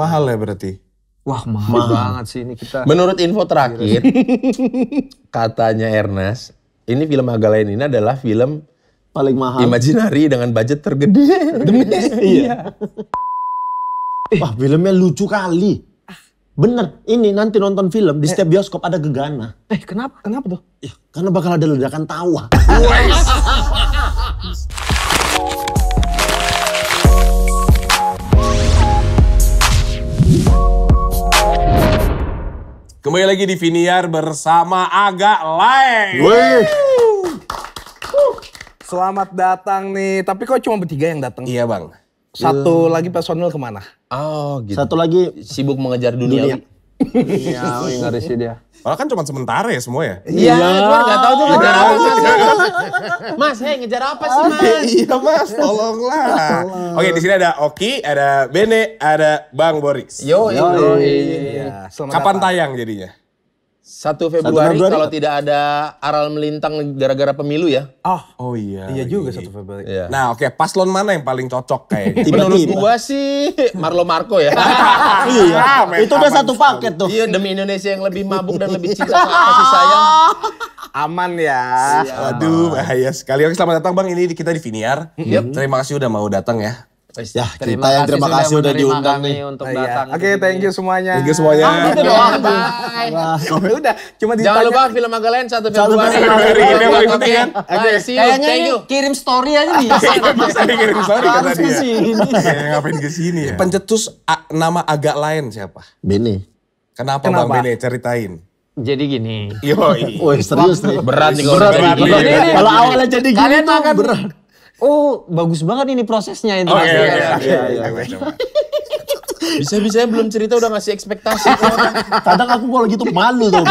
Mahal ya berarti? Wah mahal, mahal. banget sih ini kita. Menurut info terakhir, katanya Ernest, ini film Magalain ini adalah film paling mahal. Imaginary dengan budget tergede. Demi iya. iya. Wah filmnya lucu kali. Bener, ini nanti nonton film di setiap bioskop ada gegana. Eh kenapa? Kenapa tuh? Ya, karena bakal ada ledakan tawa. Kembali lagi di Viniar bersama Agak lain. Selamat datang nih. Tapi kok cuma bertiga yang datang? Iya bang. Satu uh. lagi personil kemana? Oh gitu. Satu lagi sibuk mengejar dunia. dunia. Iya, nggak iya, iya. sih dia. Malah kan cuma sementara ya semua ya? Iya, iya. cuma nggak tahu tuh ngejar apa mas. Mas, hei ngejar apa sih ah, mas? Iya mas, tolonglah. Oke, di sini ada Oki, ada Bene, ada Bang Boris. Yo, yo, Kapan tayang jadinya? 1 Februari, 1 Februari kalau ya? tidak ada aral melintang gara-gara pemilu ya. Ah. Oh, oh iya. Iya juga iya. 1 Februari. Iya. Nah, oke, okay. paslon mana yang paling cocok kayak Menurut gua sih Marlo Marco ya. iya. Ah, Itu udah satu paket tuh. Iya, demi Indonesia yang lebih mabuk dan lebih cinta sama kasih sayang. Aman ya. Aduh, bahaya sekali. Oke, selamat datang Bang. Ini kita di Viniar. Yep. Terima kasih udah mau datang ya. Ya, kita yang terima kasih sudah, diundang nih. Untuk oh, datang. Oke, okay, thank you semuanya. Thank you semuanya. Ah, gitu doang. Bye. Bye. udah, cuma ditanya. Jangan lupa film Magalen 1 Februari. 1 Februari. Ini yang paling penting kan. Oke, kayaknya kirim story aja nih. Bisa dikirim story kata dia. Ya. Harus Ngapain ke sini ya? Pencetus nama agak lain siapa? Bene. Kenapa, Bang Bene? Ceritain. Jadi gini. Yoi. Woi, serius nih. Berat nih kalau berat. Kalau awalnya jadi gini. Kalian berat Oh, bagus banget ini prosesnya itu. iya, iya, iya, iya. Bisa-bisanya belum cerita udah ngasih ekspektasi. Kadang aku kalau gitu malu tuh.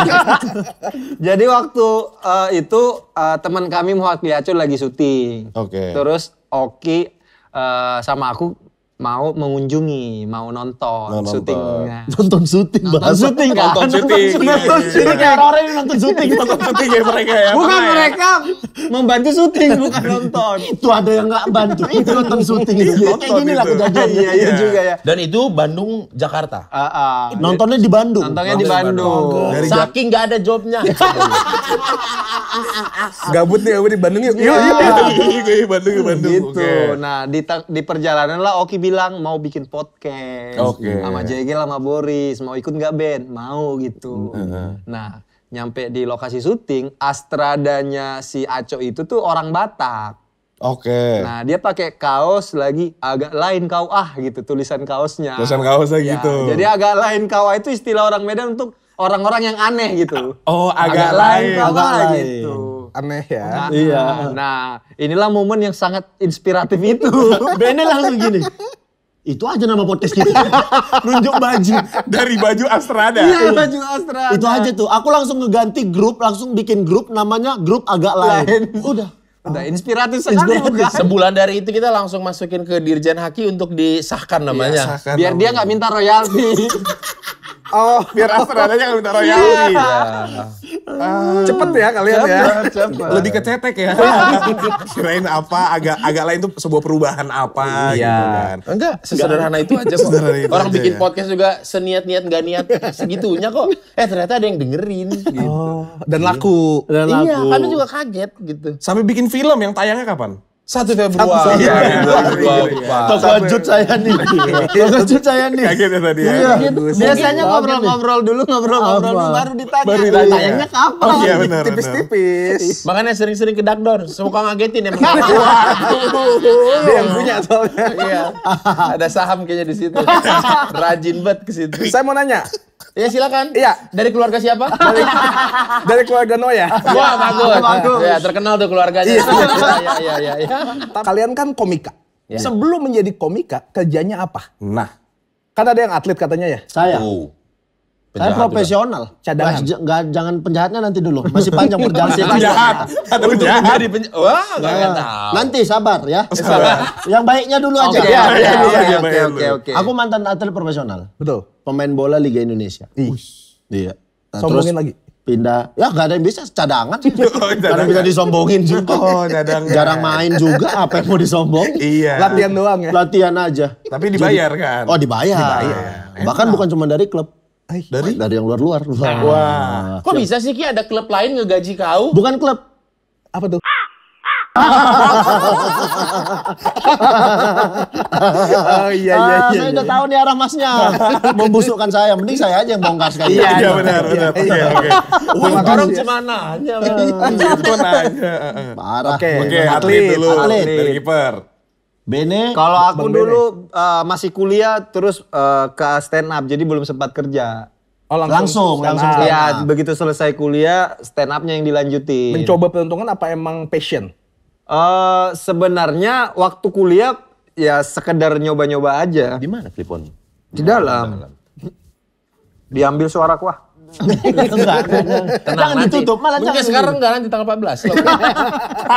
Jadi waktu uh, itu uh, teman kami Muhammad Liacu lagi syuting. Oke. Okay. Terus Oki uh, sama aku mau mengunjungi, mau nonton, nonton syuting. Nonton syuting nonton bahasa. Syuting, kan? Nonton syuting. Nonton syuting. orang yang nonton syuting. nonton syuting ya mereka ya. Bukan mereka membantu syuting, bukan nonton. itu ada yang nggak bantu, itu nonton syuting. Iya, kayak gini lah kejadian iya, iya, iya. juga ya. Dan itu Bandung, Jakarta. Uh, uh. Nontonnya di Bandung. Nontonnya di Bandung. Saking nggak ada jobnya. Gabut nih, gue di Bandung yuk. Iya, iya. iya Bandung, Bandung. Gitu. Nah, di, di perjalanan lah Oki bilang mau bikin podcast okay. sama Jegel sama Boris mau ikut nggak Ben mau gitu uh-huh. nah nyampe di lokasi syuting astradanya si Aco itu tuh orang Batak Oke. Okay. Nah dia pakai kaos lagi agak lain kau ah gitu tulisan kaosnya. Tulisan kaosnya ya, gitu. Jadi agak lain kau ah, itu istilah orang Medan untuk orang-orang yang aneh gitu. Oh agak, agak lain kau ah gitu aneh ya. Nah, iya. Nah, inilah momen yang sangat inspiratif itu. Bene langsung gini. Itu aja nama podcast kita. Nunjuk baju dari baju Astrada. Iya, baju Astrada. Itu aja tuh. Aku langsung ngeganti grup, langsung bikin grup namanya grup agak lain. Udah. Udah inspiratif sekali Sebulan dari itu kita langsung masukin ke Dirjen Haki untuk disahkan namanya. Ya, sahkan Biar namanya. dia nggak minta royalti. Oh, biar Astra adanya kalau minta royalti. Iya. Uh, cepet ya kalian cepet, ya. Cepet. Lebih ke cetek ya. Kirain apa agak agak lain tuh sebuah perubahan apa iya. gitu kan. Enggak, sesederhana itu aja kok. itu Orang aja bikin ya. podcast juga seniat-niat gak niat segitunya kok. Eh ternyata ada yang dengerin gitu. Oh, dan laku. Iya, dan laku. Iya, Kami juga kaget gitu. Sampai bikin film yang tayangnya kapan? Satu Februari. Terkejut iya, iya, iya. saya nih. Terkejut saya nih. Kaget ya tadi ya. Iya. Biasanya ngobrol-ngobrol dulu, ngobrol-ngobrol dulu baru ditanya. Baru ditanya. Tayangnya kapan? Oh, iya benar. Tipis-tipis. Makanya sering-sering ke Dagdor. Suka ngagetin emang. Dia yang punya soalnya. Iya. Ada saham kayaknya di situ. Rajin banget ke situ. Saya mau nanya, Ya silakan. Iya. Dari keluarga siapa? Dari, dari keluarga Noya. Wah bagus. bagus. Ya, terkenal tuh keluarganya. Iya iya iya. Ya, Kalian kan komika. Ya. Sebelum menjadi komika kerjanya apa? Nah, kan ada yang atlet katanya ya. Saya. Oh. saya profesional. Juga. Gak, jangan penjahatnya nanti dulu. Masih panjang perjalanan. penjahat. Ada penjahat. penjahat. Wah, gak tahu. Nanti sabar ya. Oh, sabar. Yang baiknya dulu oh, aja. Oke, oke, oke. Aku mantan atlet profesional. Betul pemain bola Liga Indonesia. Iya. Nah, Sombongin terus, lagi pindah ya gak ada yang bisa cadangan sih oh, bisa disombongin juga oh, cadangan. jarang main juga apa yang mau disombong, iya. latihan doang ya latihan aja tapi dibayar kan oh dibayar, dibayar. bahkan Enak. bukan cuma dari klub dari dari yang luar-luar. Wah. Wow. Kok bisa sih Ki ada klub lain ngegaji kau? Bukan klub. Apa tuh? oh iya iya ah, iya. Saya iya, udah iya. tahu nih arah masnya. Membusukkan saya, mending saya aja yang bongkar sekali. Iya, iya benar iya, benar. Iya oke. Wah, orang cuma nanya. Itu nanya. Oke, oke atlet dulu. Atlet. Dari kiper. Bene. Kalau aku dulu eh, masih kuliah terus eh, ke stand up jadi belum sempat kerja. Oh, langsung langsung, langsung Ya, begitu selesai kuliah stand upnya yang dilanjutin. Mencoba peruntungan apa emang passion? Uh, sebenarnya waktu kuliah ya sekedar nyoba-nyoba aja. Di mana klipon? Di dalam. Diambil suara kuah. Tenang, jangan nanti. ditutup, malah jangan sekarang enggak nanti tanggal 14.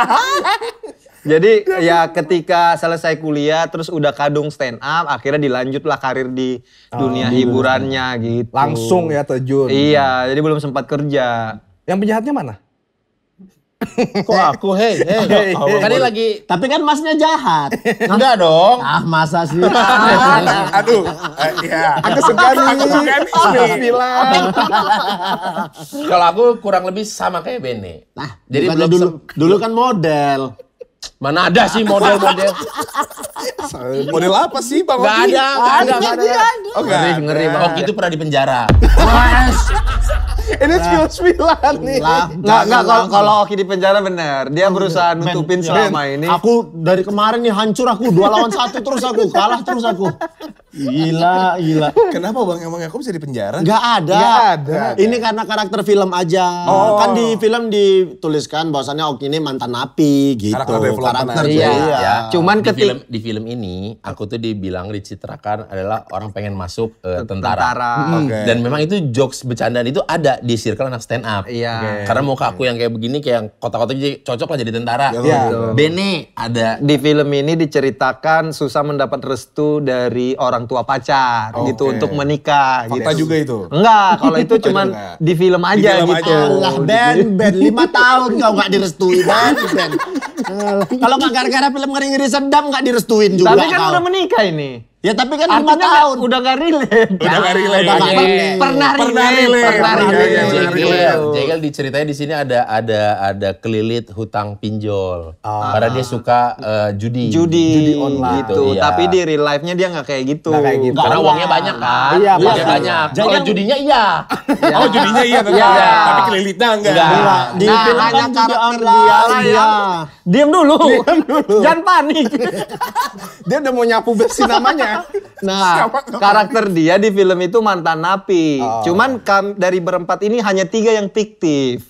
Jadi ya ketika selesai kuliah terus udah kadung stand up, akhirnya dilanjutlah karir di ah, dunia oh, hiburannya gitu. Langsung ya terjun. Iya, jadi belum sempat kerja. Yang penjahatnya mana? Kok aku hei hei. Oh, Tadi lagi. Tapi kan masnya jahat. Enggak dong. Ah masa sih. Ah, aduh. Ya. Aku segar nih. Aku suka Kalau aku kurang lebih sama kayak Bene. Nah, jadi belum dulu, dulu kan model. Mana ada sih model-model? model apa sih Bang Oki? Gak ada, gak ada, gak ada. Oh, ngeri, ngeri. Bang Oki itu pernah di penjara. Mas. Ini spill-spillan nih. Enggak, enggak kalau kalau Oki di penjara bener. Dia berusaha nutupin ya. selama ini. Aku dari kemarin nih hancur aku dua lawan satu terus aku kalah terus aku. Gila, gila. Kenapa Bang Emang aku bisa di penjara? Gak ada. Gak ada. Ini karena karakter film aja. Oh. Kan di film dituliskan bahwasannya Oki ini mantan napi gitu. Karakter, karakter iya. iya. Ya. Cuman di film di film ini aku tuh dibilang dicitrakan adalah orang pengen masuk uh, tentara. tentara. Hmm. Okay. Dan memang itu jokes bercandaan itu ada di circle anak stand up. Iya. Okay. Karena muka aku yang kayak begini kayak kota kota jadi cocok lah jadi tentara. Iya. Ya. Bene ada. Di film ini diceritakan susah mendapat restu dari orang orang tua pacar okay. gitu untuk menikah Fakta gitu. juga itu. Enggak, kalau itu cuman di film aja di film gitu. Aja. Allah, Ben, Ben 5 tahun kau enggak direstui Ben, Ben. kalau nggak gara-gara film ngeri-ngeri sedam enggak direstuin juga. Tapi kan kau. udah menikah ini. Ya tapi kan lima tahun. Udah gak relate. Udah gak relate. Udah gak Pernah relate. Pernah relate. Iya, iya, iya, Jegel diceritanya di sini ada ada ada kelilit hutang pinjol. Ah. Karena dia suka eh, judi. Judi. Gitu. online. Gitu. Tapi di real life-nya dia gak kayak gitu. Gak kayak gitu. Karena uangnya banyak kan. Iya, uangnya banyak. Kalau judinya iya. oh judinya iya Tapi kelilitnya enggak. nah, hanya kan karakter dia Iya. Diam dulu. Diam dulu. Jangan panik. dia udah mau nyapu bersih namanya. Nah, karakter dia di film itu mantan napi. Oh. Cuman kam, dari berempat ini hanya tiga yang fiktif.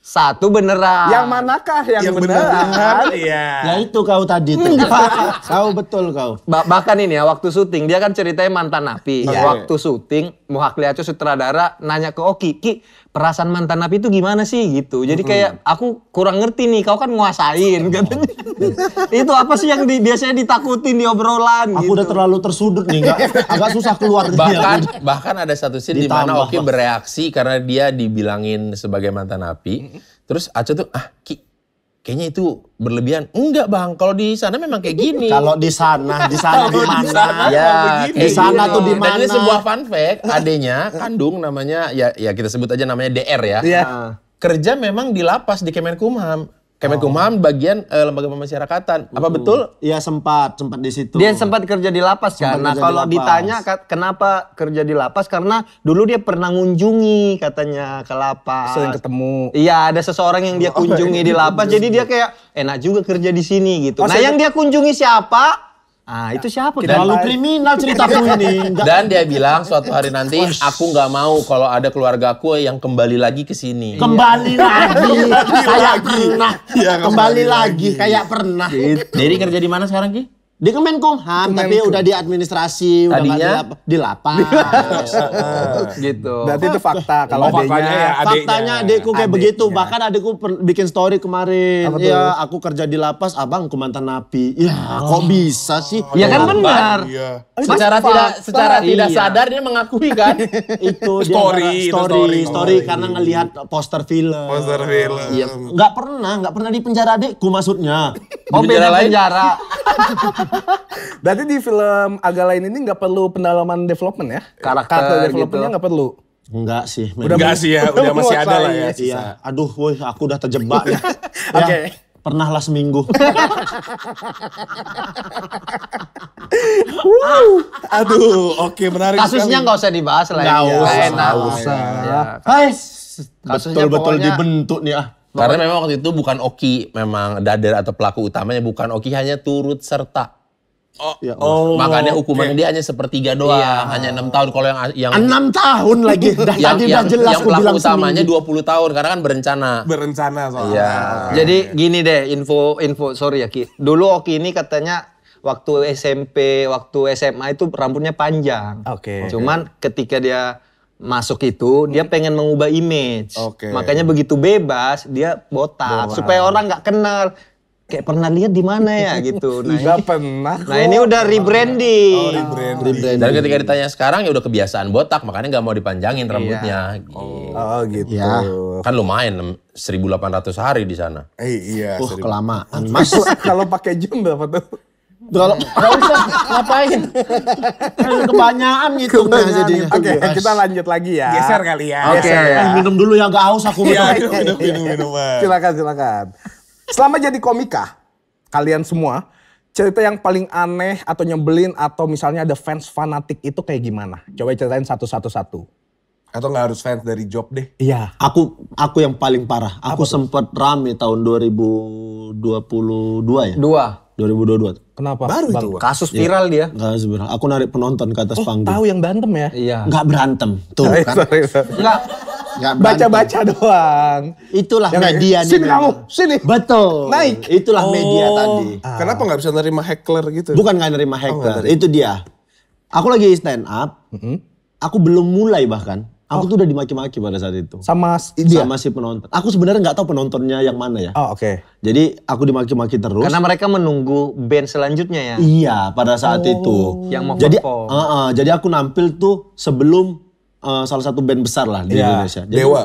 Satu beneran. Yang manakah yang, yang beneran? Iya. Ya itu kau tadi tuh. Hmm. kau betul kau. ba bahkan ini ya waktu syuting dia kan ceritanya mantan napi. yeah. Waktu syuting Muhak sutradara nanya ke Oki, "Ki, perasaan mantan napi itu gimana sih gitu. Jadi kayak aku kurang ngerti nih, kau kan nguasain katanya. itu apa sih yang di, biasanya ditakutin di obrolan Aku gitu. udah terlalu tersudut nih, gak, agak susah keluar. Bahkan bahkan ada satu scene di mana Oki bereaksi karena dia dibilangin sebagai mantan napi. Terus Aco tuh, ah Ki, kayaknya itu berlebihan. Enggak bang, kalau di sana memang kayak gini. Kalau di sana, di sana di mana? ya, di sana tuh di mana? ini sebuah fun fact, adanya kandung namanya ya ya kita sebut aja namanya DR ya. Iya. Kerja memang di lapas di Kemenkumham Kemenkumham oh. bagian eh, lembaga pemasyarakatan. Apa uh. betul? Iya sempat, sempat di situ. Dia sempat kerja di lapas kan. Nah kalau ditanya kenapa kerja di lapas karena dulu dia pernah mengunjungi katanya ke lapas. Sering ketemu. Iya ada seseorang yang dia oh, iya. kunjungi di lapas. Jadi dia kayak enak juga kerja di sini gitu. Oh, Nah yang dia kunjungi siapa? Ah, itu siapa? Terlalu kriminal ceritaku ini. Dan dia bilang suatu hari nanti aku nggak mau kalau ada keluarga aku yang kembali lagi ke sini. Iya. Kembali iya. lagi. kayak pernah. Ya, kembali, kembali lagi. lagi kayak pernah. Gitu. Jadi kerja di mana sekarang, Ki? Di Kemenkumham, tapi udah di administrasi, udah di, di lapas. gitu. Berarti itu fakta oh, kalau oh, adeknya, Faktanya, ya, adeknya. faktanya adekku kayak adeknya. begitu. Bahkan adekku bikin story kemarin. Apa iya, tuh? Ya, aku kerja di lapas, abang ke mantan napi. Ya, oh. kok bisa sih? Oh, ya kan benar. Iya. Secara fakta. tidak secara iya. tidak sadar dia mengakui kan. itu story, story, itu story, story oh, karena ngelihat poster film. Poster film. Iya. Enggak pernah, gak pernah di penjara Adekku maksudnya. Oh, penjara lain penjara. Berarti di film agak lain ini nggak perlu pendalaman development ya? Karakter, Karakter gitu. developmentnya nggak gitu. perlu. Enggak sih. Udah enggak sih ya, udah masih ada lah ya. Iya. iya. Aduh, woi, aku udah terjebak ya. ya oke. Okay. Pernahlah seminggu. wow. Aduh, oke okay, menarik Kasusnya nggak usah dibahas lah ya. Nggak usah. Nggak usah. Iya. Ya, Betul-betul dibentuk nih ah. Karena memang waktu itu bukan Oki, memang Dader atau pelaku utamanya bukan Oki, hanya turut serta Oh, ya oh, makanya hukuman okay. dia hanya sepertiga doang, iya. hanya enam tahun. Kalau yang yang enam tahun lagi, dah yang, tadi yang, jelas. Yang pelaku utamanya dua puluh tahun, karena kan berencana. Berencana soalnya. Iya. Jadi gini deh, info info sorry ya Ki. Dulu Oki ini katanya waktu SMP, waktu SMA itu rambutnya panjang. Oke. Okay. Cuman ketika dia masuk itu dia hmm. pengen mengubah image. Okay. Makanya begitu bebas dia botak Bola. supaya orang nggak kenal kayak pernah lihat di mana ya gitu. Nah, Udah pernah. Nah ini udah oh, rebranding. Oh, rebranding. Dan ketika ditanya sekarang ya udah kebiasaan botak, makanya nggak mau dipanjangin iya. rambutnya. Iya. Oh, gitu. Ya. Kan lumayan 1800 hari di sana. Eh, iya. Uh, kelamaan. Mas kalau pakai jam berapa tuh? Kalau nggak usah ngapain? Kebanyakan gitu. kan jadi. Gitu. Oke, okay, kita lanjut lagi ya. Geser kali ya. Oke. Okay. Ya. Eh, minum dulu yang nggak haus aku iya, minum, minum, minum. Silakan, silakan. Selama jadi komika, kalian semua, cerita yang paling aneh atau nyebelin atau misalnya ada fans fanatik itu kayak gimana? Coba ceritain satu-satu-satu. Atau nggak harus fans dari job deh? Iya. Aku aku yang paling parah. Aku sempet rame tahun 2022 ya? Dua. 2022. Kenapa? Baru itu. Kasus iya. viral ya, dia. Kasus viral. Aku narik penonton ke atas oh, panggung. Tahu yang berantem ya? Iya. Gak berantem. Tuh kan. Enggak baca-baca doang. Itulah yang media nih. Sini kamu, sini. Betul. Naik. Itulah oh. media tadi. Ah. Kenapa nggak bisa nerima hackler gitu? Bukan nggak nerima hackler, oh, itu dia. Aku lagi stand up. Mm -hmm. Aku belum mulai bahkan. Aku oh. tuh udah dimaki-maki pada saat itu. Sama dia. sama si penonton. Aku sebenarnya nggak tahu penontonnya yang mana ya. Oh, oke. Okay. Jadi aku dimaki-maki terus. Karena mereka menunggu band selanjutnya ya. Iya, pada saat oh. itu. Yang mau Jadi uh, uh, jadi aku nampil tuh sebelum Eh, salah satu band besar lah di yeah. Indonesia. Jadi, Dewa.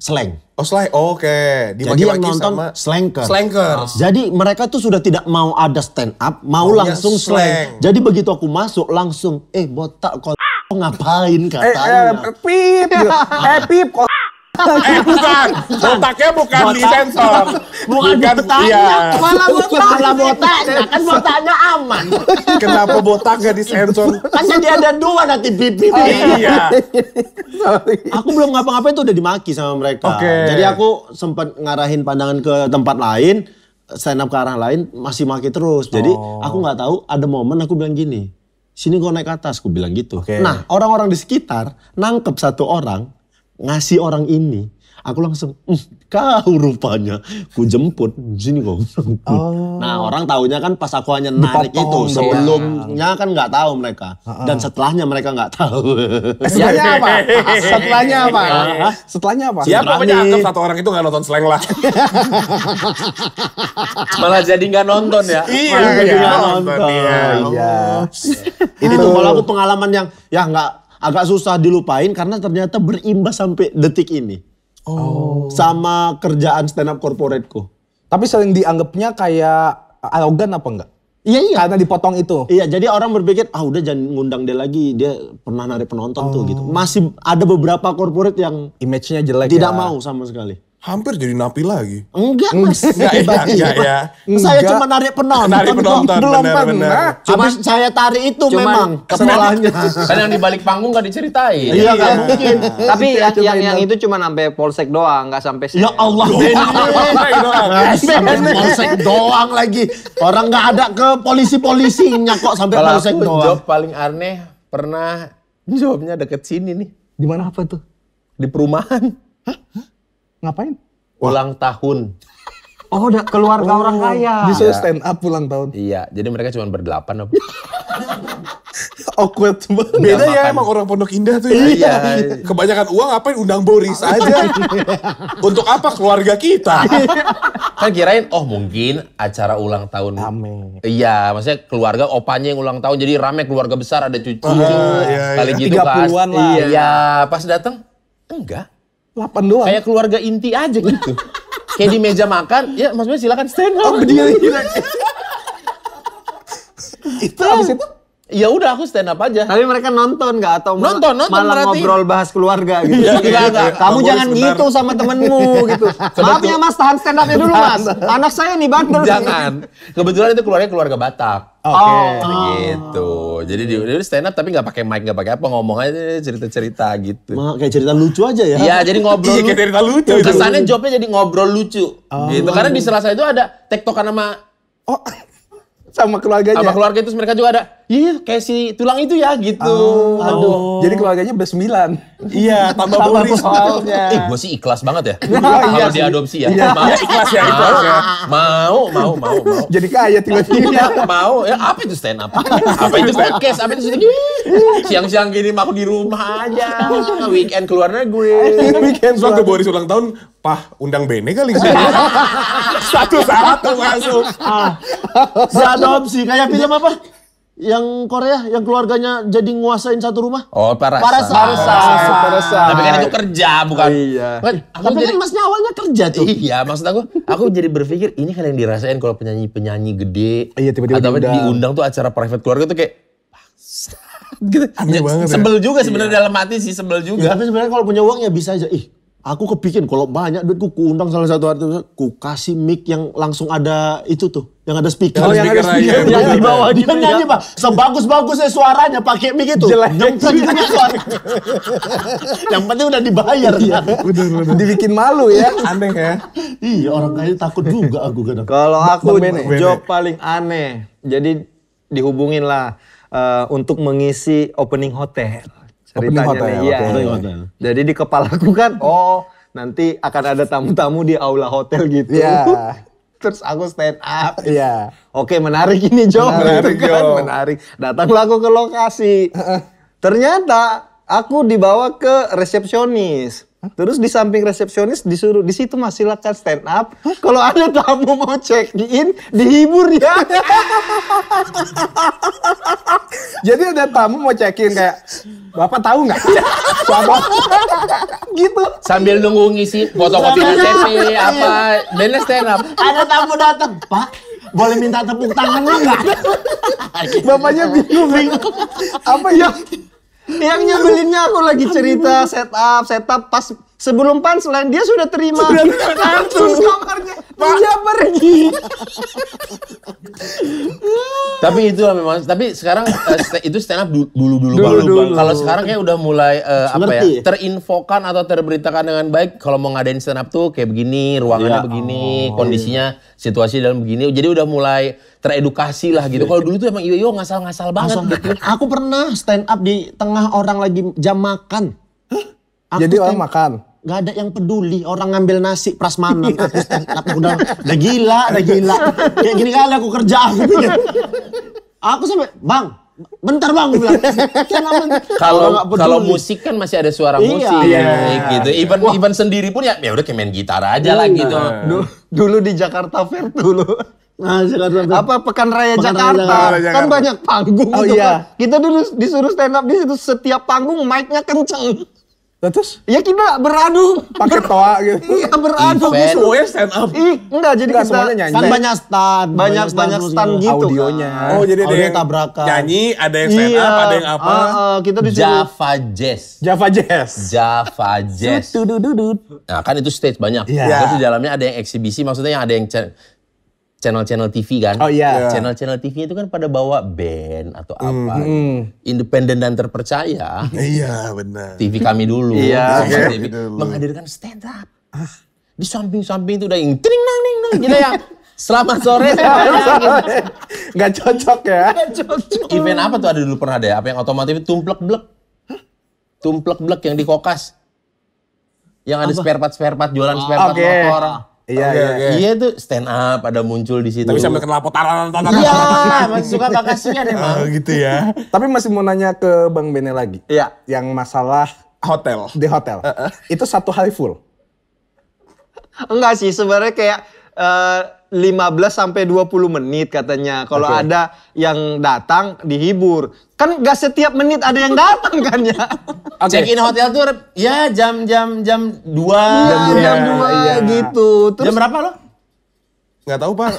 Slang. Oh slang, oh, oke. Okay. Jadi yang nonton sama... slanker. Slanker. Oh. Ah. Jadi mereka tuh sudah tidak mau ada stand up, mau oh, langsung slang. slang. Jadi begitu aku masuk langsung, eh botak kok ngapain eh, katanya. Eh, eh pip, eh pip kok eh, bukan. Botaknya bukan botak. di sensor. Bukan, bukan botaknya. Iya. Malah botak. Malah botaknya. Kan botaknya aman. Kenapa botak gak di sensor? Kan jadi ada dua nanti pipi. Oh, iya. aku belum ngapa-ngapain tuh udah dimaki sama mereka. Okay. Jadi aku sempat ngarahin pandangan ke tempat lain. Stand up ke arah lain masih maki terus. Jadi oh. aku nggak tahu ada momen aku bilang gini. Sini gue naik atas, aku bilang gitu. Okay. Nah orang-orang di sekitar nangkep satu orang ngasih orang ini, aku langsung hmm, kau rupanya ku jemput sini kok. Oh. Nah orang tahunya kan pas aku hanya narik Dipotong itu gitu ya. sebelumnya kan nggak tahu mereka uh -uh. dan setelahnya mereka nggak tahu. Eh, setelahnya apa? Setelahnya apa? Setelahnya apa? Siapa menyangkap satu orang itu nggak nonton slang lah? Malah jadi nggak nonton ya? Iya, iya. nggak nonton. Iya. iya. Itu malah aku pengalaman yang ya nggak agak susah dilupain karena ternyata berimbas sampai detik ini. Oh. Sama kerjaan stand up corporate corporateku. Tapi sering dianggapnya kayak arogan apa enggak? Iya iya. Karena dipotong itu. Iya, jadi orang berpikir ah udah jangan ngundang dia lagi, dia pernah narik penonton oh. tuh gitu. Oh. Masih ada beberapa corporate yang image-nya jelek. Tidak ya. mau sama sekali hampir jadi napi lagi. Enggak, hmm. Mas. Enggak, enggak, enggak ya. Saya cuma narik penonton. Narik penonton, belum benar, pernah. Cuma saya tarik itu cuman memang kan kepalanya. Kan yang di balik panggung gak diceritain. Iya, enggak iya, iya. mungkin. Tapi iya, yang yang, yang itu cuma sampai polsek doang, enggak sampai Ya Allah, Sampai polsek doang lagi. Orang enggak ada ke polisi-polisinya kok sampai polsek doang. Job paling aneh pernah jawabnya deket sini nih. Di mana apa tuh? Di perumahan. Hah? Ngapain? Ulang tahun. Oh, udah keluarga oh, orang kaya. bisa ya. stand up ulang tahun. Iya, jadi mereka cuma berdelapan apa? Awkward banget. Beda ya emang orang Pondok Indah tuh ya. Iya. iya. iya. Kebanyakan uang apa undang Boris aja. Iya. Untuk apa keluarga kita? kan kirain oh mungkin acara ulang tahun. Rame. Iya, maksudnya keluarga opanya yang ulang tahun jadi rame keluarga besar ada cucu. Uh, ah, iya, iya. Kali gitu kan. Iya, iya, pas datang enggak 8 doang. Kayak keluarga inti aja gitu. Kayak di meja makan, ya maksudnya silakan stand up. Oh, berdiri. itu habis itu Ya udah aku stand up aja. Tapi mereka nonton gak? atau nonton, malah, nonton, malah berarti. ngobrol bahas keluarga gitu. Iya, iya, iya. Kamu jangan gitu sebentar. gitu sama temenmu gitu. Maaf ya Mas tahan stand upnya dulu Mas. Anak saya nih bandel. Jangan. Kebetulan itu keluarga keluarga Batak. Oke, okay, oh. gitu. Jadi di dia stand up tapi nggak pakai mic, nggak pakai apa, ngomong aja cerita-cerita gitu. Mah, kayak cerita lucu aja ya. Iya, jadi ngobrol. Iya, cerita lucu. Kesannya gitu. jobnya jadi ngobrol lucu. Oh. Gitu. Karena di Selasa itu ada tektokan sama Oh, sama keluarganya. Sama keluarga itu mereka juga ada. Iya, iya, kayak si tulang itu ya gitu. Oh, Aduh. Oh. Jadi keluarganya bersembilan. iya, tambah Boris soalnya. Eh, gue sih ikhlas banget ya. nah, iya Kalau diadopsi ya. Iya. Ya, mau ikhlas ya, Mau, mau, mau, mau. Jadi kaya tiba-tiba. Iya, mau. Ya, apa itu stand up? apa itu podcast? Apa itu stand Siang-siang gini aku di rumah aja. Weekend keluar negeri. Weekend. Soalnya ke Boris ulang tahun, pah undang Bene kali sih. Suatu saat masuk. Ah, adopsi kayak film apa? yang Korea yang keluarganya jadi nguasain satu rumah. Oh, parasite. Parasite. Parasite. Tapi kan itu kerja bukan. iya. Kan, aku Tapi kan jadi, kan masnya awalnya kerja tuh. Iya, maksud aku aku jadi berpikir ini kalian dirasain kalau penyanyi-penyanyi gede. Iya, tiba-tiba atau diundang. diundang tuh acara private keluarga tuh kayak gitu. Aneh ya, banget. Ya. Sebel ya? juga sebenarnya iya. dalam hati sih sebel juga. Ya, tapi sebenarnya kalau punya uang ya bisa aja. Ih, aku kepikiran kalau banyak duit ku undang salah satu artis ku kasih mic yang langsung ada itu tuh yang ada speaker oh, yang ada speaker yang di bawah dia gitu ya? nyanyi pak sebagus bagusnya suaranya pakai mic itu Jelas punya suara yang penting udah dibayar ya udah, udah. dibikin malu ya aneh ya iya orang kaya takut juga aku kadang kalau aku job paling aneh jadi dihubungin lah uh, untuk mengisi opening hotel ceritanya hotel, nih. Ya, iya. iya. Hotel, Jadi di kepalaku kan oh nanti akan ada tamu-tamu di aula hotel gitu. Iya. Terus aku stand up. Iya. Oke, menarik ini, Jo. Menarik, gitu kan? Jo. Menarik. Datanglah aku ke lokasi. Ternyata aku dibawa ke resepsionis. Terus di samping resepsionis disuruh di situ mas silakan stand up. Kalau ada tamu mau check in, dihibur ya. Jadi ada tamu mau check in kayak Bapak tahu nggak? gitu. Sambil nunggu ngisi fotokopi KTP apa, iya. dan stand up. Ada tamu datang, Pak. Boleh minta tepuk tangan nggak? Bapaknya bingung, bingung. Apa ya? yang nyebelinnya aku lagi cerita setup setup pas sebelum pan selain dia sudah terima sudah kartu kamarnya Pak. Dia pergi. tapi itu memang. Tapi sekarang uh, itu stand up dulu-dulu. Dulu, dulu. Kalau sekarang kayak udah mulai uh, apa ya, terinfokan atau terberitakan dengan baik. Kalau mau ngadain stand up tuh kayak begini, ruangannya ya. begini, oh, iya. kondisinya, iya. situasi dalam begini. Jadi udah mulai teredukasi lah gitu. Kalau dulu tuh emang iyo ngasal-ngasal banget. Asal. Gitu. Aku pernah stand up di tengah orang lagi jam makan. Jadi orang makan nggak ada yang peduli orang ngambil nasi prasmanan aku, udah udah gila udah gila kayak gini kali aku kerja aku pikir aku sampai bang bentar bang bilang kalau kalau musik kan masih ada suara iya. musik iya. gitu Ivan Wah. Ivan sendiri pun ya ya udah kayak main gitar aja lah gitu iya. dulu, di Jakarta Fair dulu Nah, silahkan, Apa Pekan Raya, Pekan Jakarta. Raya Jakarta. Jakarta. Kan banyak panggung oh, iya. Kan. Kita dulu disuruh stand up di situ setiap panggung mic-nya kenceng. Nah, terus? Ya kita beradu. Pakai toa gitu. Iya beradu. Event. Semuanya stand up. I, enggak jadi enggak, kita semuanya nyanyi. Kan banyak stand. Banyak banyak stand, stand gitu, gitu. Audionya. Kan. Oh jadi ada yang tabrakan. Nyanyi, ada yang stand iya. up, ada yang apa. Uh, uh, kita disini. Java Jazz. Java Jazz. Java Jazz. Nah kan itu stage banyak. Iya. Yeah. Terus di dalamnya ada yang eksibisi maksudnya yang ada yang channel-channel TV kan. Oh iya. Yeah. Channel-channel TV itu kan pada bawa band atau apa. Mm, -hmm. Independen dan terpercaya. iya benar. TV kami dulu. iya. yeah, TV dulu. Menghadirkan stand up. Ah. Di samping-samping itu udah yang ting nang ning nang. Gila gitu ya. selamat sore. Gak cocok ya. Gak cocok. Event apa tuh ada dulu pernah ada ya? Apa yang otomatis itu tumplek blek. Tumplek blek yang di kokas. Yang ada apa? spare part spare part jualan spare part motor Iya, okay, iya, okay. iya tuh stand up ada muncul di situ. Tapi sambil kenal potaran Iya, masih suka makasihnya deh, Bang. Oh, gitu ya. Tapi masih mau nanya ke Bang Bene lagi. Iya. Yang masalah hotel. Di hotel. Uh -uh. Itu satu hari full. Enggak sih, sebenarnya kayak uh, 15 sampai 20 menit katanya. Kalau okay. ada yang datang dihibur. Kan gak setiap menit ada yang datang kan ya. Okay. Check in hotel tuh ya jam-jam jam 2. Jam 2 ya, ya. gitu. Terus, jam berapa lo? Gak tahu pak.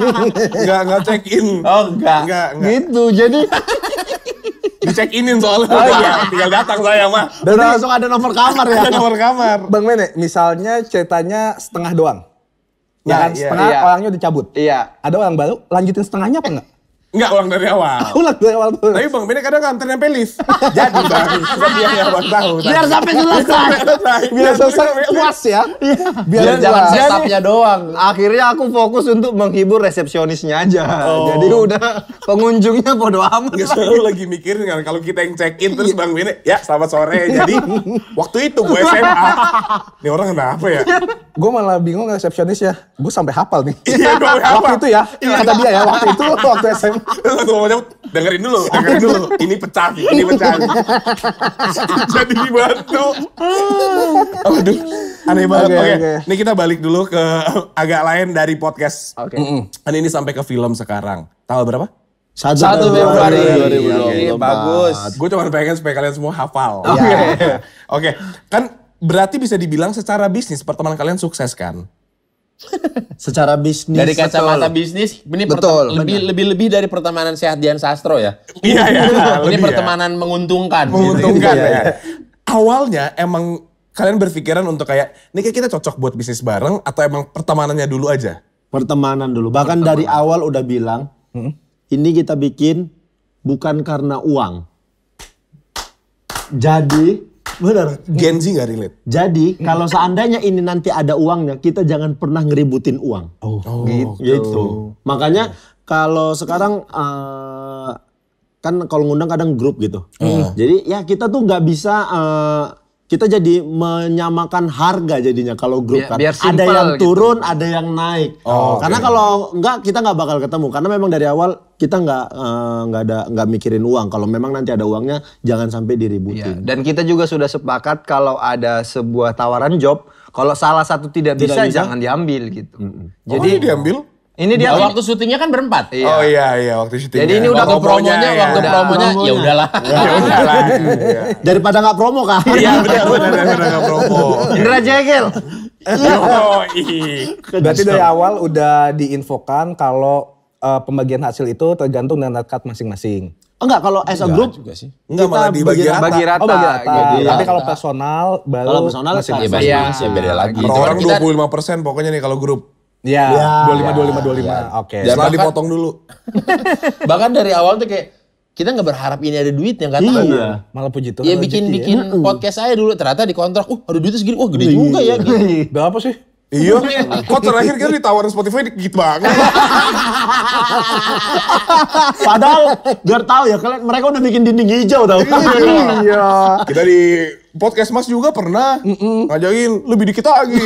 gak, gak check in. Oh enggak. Enggak, enggak. Gitu jadi di check inin soalnya. Oh, iya. Tinggal datang saya mah. Dan langsung ada nomor kamar ya. Ada nomor kamar. Bang Mene, misalnya ceritanya setengah doang ya, nah, kan iya, setengah ya. orangnya udah cabut. Iya. Ada orang baru, lanjutin setengahnya apa enggak? Enggak ulang dari awal. ulang dari awal terus. Tapi Bang Bini kadang nganter pelis. Jadi Bang, kan dia yang buat tahu. Biar sampai selesai. Biar selesai puas ya. Iya. Biar, Biar jalan setupnya doang. Akhirnya aku fokus untuk menghibur resepsionisnya aja. Oh. Jadi udah pengunjungnya bodo amat. Gak selalu lagi mikirin kan kalau kita yang check in terus iya. Bang Bini, ya selamat sore. Jadi waktu itu gue SMA. Ini orang kenapa ya? gue malah bingung resepsionisnya. Gue sampai hafal nih. Iya, gue hafal. Waktu itu ya, iya. kata dia ya, waktu itu waktu SMA langsung dengerin dulu, dengerin dulu. Ini pecah, ini pecah. Jadi dibantu. Aduh, aneh banget. Oke, ini kita balik dulu ke agak lain dari podcast. Oke. Okay. Ini sampai ke film sekarang. Tahu berapa? Satu, Satu Februari. bagus. Gue cuma pengen supaya kalian semua hafal. Iya. Oke. Okay. Oke. Okay. Kan berarti bisa dibilang secara bisnis pertemanan kalian sukses kan? Secara bisnis. Dari kacamata betul. bisnis, ini betul, lebih, benar. lebih lebih dari pertemanan sehat Dian Sastro ya. Iya iya. ini ya. pertemanan ya. menguntungkan. Menguntungkan gitu. Iya, ya. Iya. Awalnya emang kalian berpikiran untuk kayak ini kayak kita cocok buat bisnis bareng atau emang pertemanannya dulu aja? Pertemanan dulu. Bahkan pertemanan. dari awal udah bilang hmm? ini kita bikin bukan karena uang. Jadi Benar. Gen Z gak relate. Jadi kalau seandainya ini nanti ada uangnya, kita jangan pernah ngeributin uang. Oh, oh gitu. gitu. Makanya kalau sekarang uh, kan kalau ngundang kadang grup gitu. Uh. Jadi ya kita tuh nggak bisa uh, kita jadi menyamakan harga jadinya kalau grup biar, kan. Biar ada yang gitu. turun, ada yang naik. Oh, oh karena okay. kalau enggak kita nggak bakal ketemu karena memang dari awal kita nggak eh, nggak ada nggak mikirin uang. Kalau memang nanti ada uangnya jangan sampai diributin. Ya, dan kita juga sudah sepakat kalau ada sebuah tawaran job, kalau salah satu tidak, tidak bisa, bisa jangan diambil gitu. Mm -hmm. Jadi oh, diambil? Ini dia nah, waktu syutingnya kan berempat. Iya. Oh iya iya waktu syutingnya. Jadi ini udah waktu promonya, promonya, ya. waktu promonya, promonya. ya udahlah. Ya iya. Daripada nggak promo kan? Iya benar benar daripada nggak promo. Indra Jegel. Berarti dari awal udah diinfokan kalau uh, pembagian hasil itu tergantung dengan cut masing-masing. Oh Enggak, kalau as a group juga sih. Enggak, malah dibagi rata. Bagi rata. Oh, bagi rata. Jadi, rata. Tapi ya. kalau personal baru kalau personal ya masing-masing. Ya, ya, beda lagi. Per orang 25% pokoknya nih kalau grup. Iya. Dua lima dua lima dua ya, lima. Oke. Jangan dipotong dulu. bahkan dari awal tuh kayak kita nggak berharap ini ada duit yang kata Iya. malah puji Tuhan. Ya bikin bikin ya. podcast saya dulu ternyata dikontrak, uh ada duitnya segini, wah uh, gede juga ya. Gitu. Berapa sih? Iya, kok terakhir kan ditawarin Spotify dikit banget. Padahal biar tahu ya kalian mereka udah bikin dinding hijau tau. iya. iya. Kita di podcast Mas juga pernah ngajakin lebih dikit lagi.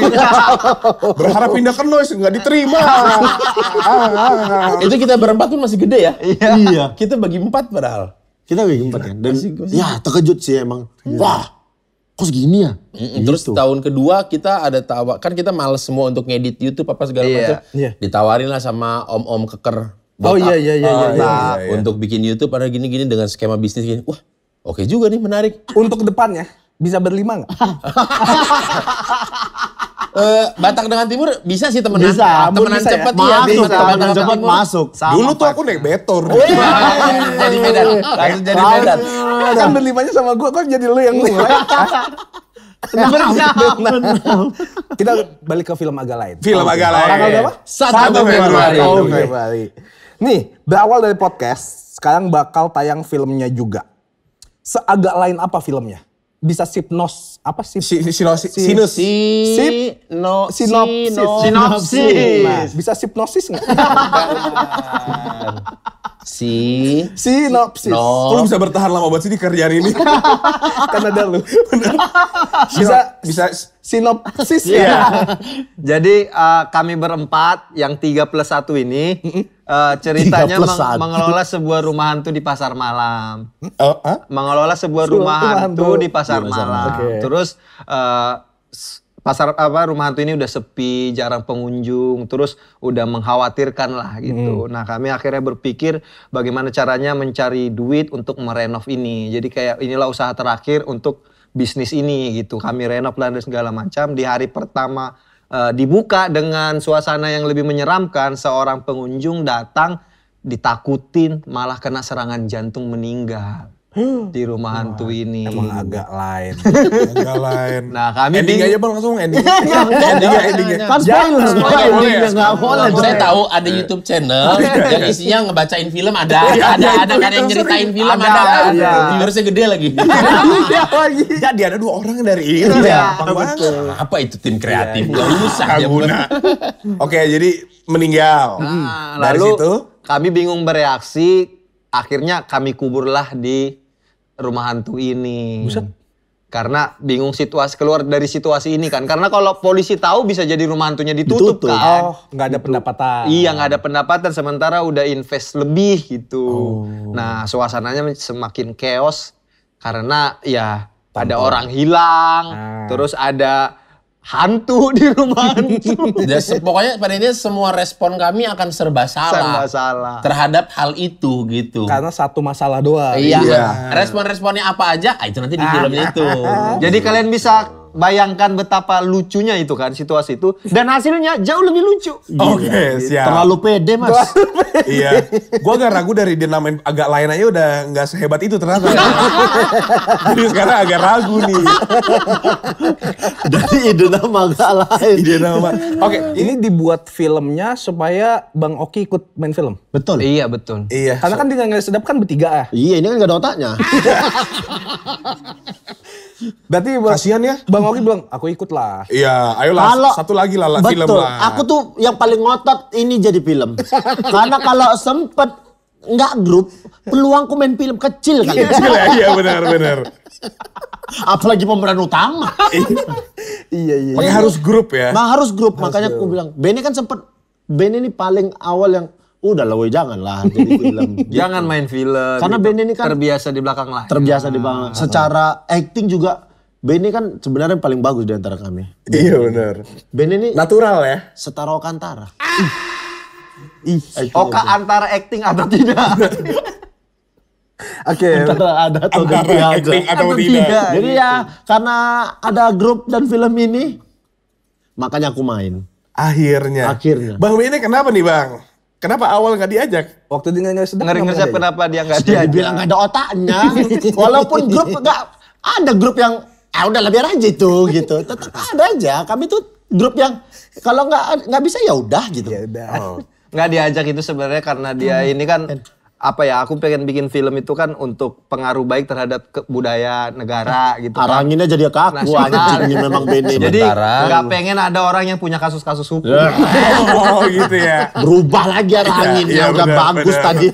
Berharap pindah ke noise nggak diterima. Itu kita berempat pun masih gede ya. Iya. iya. Kita bagi empat padahal. Kita bagi empat ya? Dan, masih, masih. Ya terkejut sih emang. Hmm. Wah kok segini ya? Mm, -mm. Terus gitu. tahun kedua kita ada tawar, kan kita males semua untuk ngedit YouTube apa segala yeah. macam. Yeah. Ditawarin lah sama om-om keker. Oh iya iya iya, iya, iya, iya, iya. Untuk bikin YouTube ada gini-gini dengan skema bisnis gini. Wah oke okay juga nih menarik. Untuk depannya bisa berlima nggak? uh, Batak dengan Timur bisa sih temenan. Bisa. Ah, temenan bisa cepet ya. Masuk. Ya, temenan cepet masuk. Iya, sama Dulu tuh aku naik betor. Oh, iya. jadi medan. Langsung jadi medan. Kan berlimanya sama gue, kok jadi lu yang iya. lu. Benar, benar. Kita balik ke film agak lain. Film agak lain. Satu Februari. Satu Februari. Nih, berawal dari podcast, sekarang bakal tayang filmnya juga. Seagak lain apa filmnya? bisa sipnos apa sih si, si, sinus si, sip no sinopsis sinopsis, sinopsis. Nah, bisa sipnosis nggak si sinopsis. No. Lu bisa bertahan lama sih di kerjaan ini. karena ada lu. Bener. Bisa bisa sinopsis iya. ya. Yeah. Jadi uh, kami berempat yang tiga plus satu ini uh, ceritanya meng mengelola sebuah rumah hantu di pasar malam. Uh, oh, huh? Ah? Mengelola sebuah Sebelum rumah hantu, hantu di pasar di malam. malam. Okay. Terus uh, pasar apa rumah hantu ini udah sepi, jarang pengunjung, terus udah mengkhawatirkan lah gitu. Hmm. Nah, kami akhirnya berpikir bagaimana caranya mencari duit untuk merenov ini. Jadi kayak inilah usaha terakhir untuk bisnis ini gitu. Kami renov dan segala macam di hari pertama e, dibuka dengan suasana yang lebih menyeramkan, seorang pengunjung datang ditakutin malah kena serangan jantung meninggal di rumah oh, hantu ini. Emang agak lain. agak lain. Nah, kami ending di... aja Bang langsung ending. Iya, ending ending. Kan spoiler, spoiler ya. nggak boleh. Saya tahu ada iya. YouTube channel yang isinya ngebacain film ada iya, kan ada ada ada yang ceritain film ada. Viewersnya gede lagi. Jadi ya, ada dua orang dari ini ya. Apa itu tim kreatif? nggak usah guna Oke, jadi meninggal. Nah, dari situ kami bingung bereaksi, akhirnya kami kuburlah di rumah hantu ini. Buset. Karena bingung situasi keluar dari situasi ini kan. Karena kalau polisi tahu bisa jadi rumah hantunya ditutup, ditutup. kan. Oh, nggak ada gitu. pendapatan. Iya, nggak ada pendapatan sementara udah invest lebih gitu. Oh. Nah, suasananya semakin chaos karena ya Tentu. ada orang hilang, nah. terus ada hantu di rumah hantu. Dan pokoknya pada ini semua respon kami akan serba salah, serba salah terhadap hal itu gitu. Karena satu masalah doang. Iya. iya. Respon-responnya apa aja? Ah, itu nanti di ah, filmnya iya. itu. Jadi kalian bisa bayangkan betapa lucunya itu kan situasi itu dan hasilnya jauh lebih lucu. Oke, okay, siap. Terlalu pede, Mas. Terlalu pede. iya. Gua agak ragu dari dia namain agak lain aja udah nggak sehebat itu ternyata. Jadi sekarang agak ragu nih. Jadi ide nama agak lain. Ide nama. Oke, okay, ini dibuat filmnya supaya Bang Oki ikut main film. Betul. Iya, betul. Iya. Karena so. kan nggak sedap kan bertiga ah. Iya, ini kan gak ada otaknya. Berarti kasihan ya. Bang Oki bilang, aku ikut iya, lah. Iya, ayolah kalo, satu lagi lah betul, film lah. Aku tuh yang paling ngotot ini jadi film. Karena kalau sempet nggak grup, peluangku main film kecil kan Kecil ya, iya benar benar. Apalagi pemeran utama. Iya. iya iya. Makanya harus grup ya. Nah harus grup, harus makanya grup. aku bilang. Benny kan sempet, Benny ini paling awal yang udah lah, jangan jadi film. Gitu. Jangan main film. Karena gitu. Ben ini kan terbiasa di belakang lah. Terbiasa di belakang. Secara acting juga Ben ini kan sebenarnya paling bagus di antara kami. Iya benar. Ben ini natural ya. Setara Okantara. Ah. Ih, Oka antara acting atau tidak. Oke. Okay. ada atau antara tidak. Acting atau, atau tidak. Jadi gitu. ya karena ada grup dan film ini makanya aku main. Akhirnya. Akhirnya. Bang ini kenapa nih Bang? Kenapa awal nggak diajak? Waktu dia nggak sedang ngeri ngeri kenapa dia nggak diajak? bilang nggak ada otaknya. Walaupun grup nggak ada grup yang ah udah lebih aja itu gitu. Tetap ada aja. Kami tuh grup yang kalau nggak nggak bisa ya udah gitu. Ya Oh. Nggak diajak itu sebenarnya karena dia hmm. ini kan apa ya aku pengen bikin film itu kan untuk pengaruh baik terhadap budaya negara ah, gitu kan. aranginnya kan. jadi kaku nah, anjingnya memang bene jadi nggak pengen ada orang yang punya kasus-kasus hukum ya. oh gitu ya berubah lagi iya, aranginnya ya, ya, udah bener, bagus bener. tadi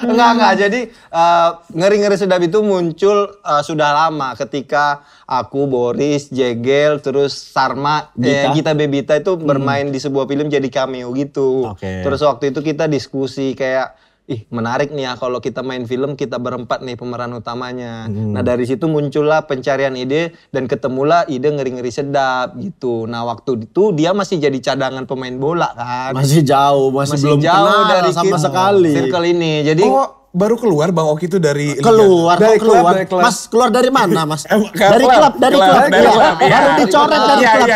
enggak enggak jadi uh, eh, ngeri ngeri sedap itu muncul uh, sudah lama ketika aku Boris Jegel terus Sarma eh, Gita, eh, Gita Bebita itu bermain hmm. di sebuah film jadi cameo gitu okay. terus waktu itu kita diskusi kayak ih menarik nih ya kalau kita main film kita berempat nih pemeran utamanya. Hmm. Nah dari situ muncullah pencarian ide dan ketemulah ide ngeri-ngeri sedap gitu. Nah waktu itu dia masih jadi cadangan pemain bola kan. Masih jauh, masih, masih belum jauh kenal dari sama sekali. Circle ini. Jadi oh baru keluar Bang Oki itu dari keluar dari oh, kok keluar dari Mas keluar dari mana Mas eh, dari klub dari klub, klub. dari iya. klub iya. dari iya, klub Iya,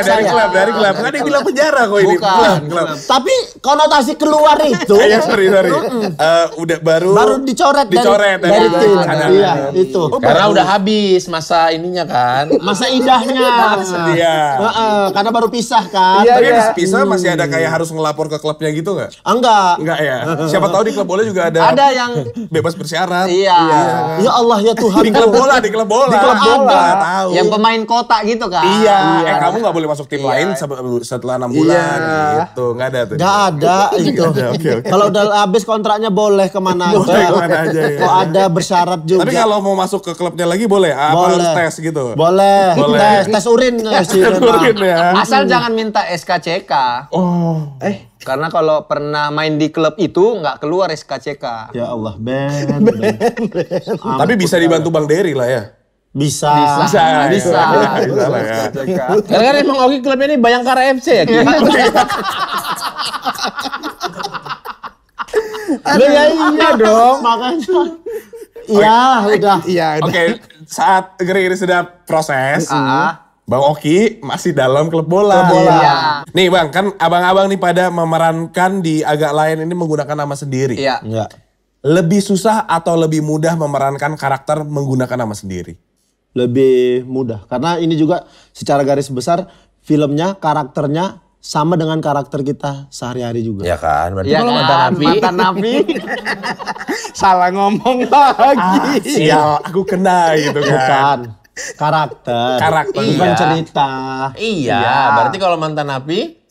dari klub dari klub kan dibilang penjara kok ini klub, tapi konotasi keluar itu ya sorry sorry eh, udah baru baru dicoret dicoret dari, dari, iya, itu oh, karena udah habis masa ininya kan masa indahnya iya karena baru pisah kan tapi habis pisah masih ada hmm. kayak harus ngelapor ke klubnya gitu nggak enggak enggak ya siapa tahu di klub boleh juga ada ada yang bebas bersyarat. Iya. iya kan? Ya Allah ya Tuhan. di klub bola, di klub bola. Di klub bola. Tahu. Yang pemain kota gitu kan. Iya. iya. Eh kamu nggak boleh masuk tim iya. lain setelah enam bulan iya. gitu. Nggak ada tuh. Nggak ada itu. okay, okay. Kalau udah habis kontraknya boleh kemana aja. Boleh kemana aja. Ya. Kok ada bersyarat juga. Tapi kalau mau masuk ke klubnya lagi boleh. Apa boleh. harus tes gitu? Boleh. boleh. Tes tes urin. tes urin ya. Asal jangan minta SKCK. Oh. Eh karena kalau pernah main di klub itu nggak keluar SKCK. Ya Allah, Ben. ben, ben. Tapi bisa dibantu Bang Derry lah ya. Bisa. Bisa. Bisa. bisa. bisa. bisa lah ya. Karena kan emang Oki klubnya ini Bayangkara FC ya. Aduh, ya iya dong. Makanya. Iya, udah. Iya, Oke, saat geri-geri sudah proses. Uh ah, -huh ah. Bang Oki masih dalam klub bola. Klub bola. Iya. iya. Nih Bang, kan abang-abang nih pada memerankan di agak lain ini menggunakan nama sendiri. Iya. Iya. Lebih susah atau lebih mudah memerankan karakter menggunakan nama sendiri? Lebih mudah karena ini juga secara garis besar filmnya, karakternya sama dengan karakter kita sehari-hari juga. Ya kan, berarti ya kalau kan? mantan nabi. Mantan nabi. Salah ngomong lagi. Ah, sial, aku kena gitu kan. Bukan Karakter. Karakter. Bukan iya. cerita. Iya, iya. berarti kalau mantan api